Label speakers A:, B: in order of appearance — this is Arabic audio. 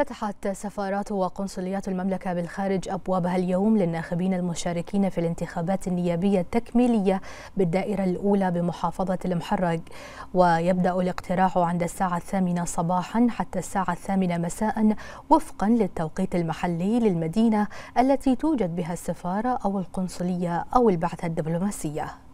A: افتتحت سفارات وقنصليات المملكة بالخارج أبوابها اليوم للناخبين المشاركين في الانتخابات النيابية التكميلية بالدائرة الأولى بمحافظة المحرق ويبدأ الاقتراع عند الساعة الثامنة صباحا حتى الساعة الثامنة مساء وفقا للتوقيت المحلي للمدينة التي توجد بها السفارة أو القنصلية أو البعثة الدبلوماسية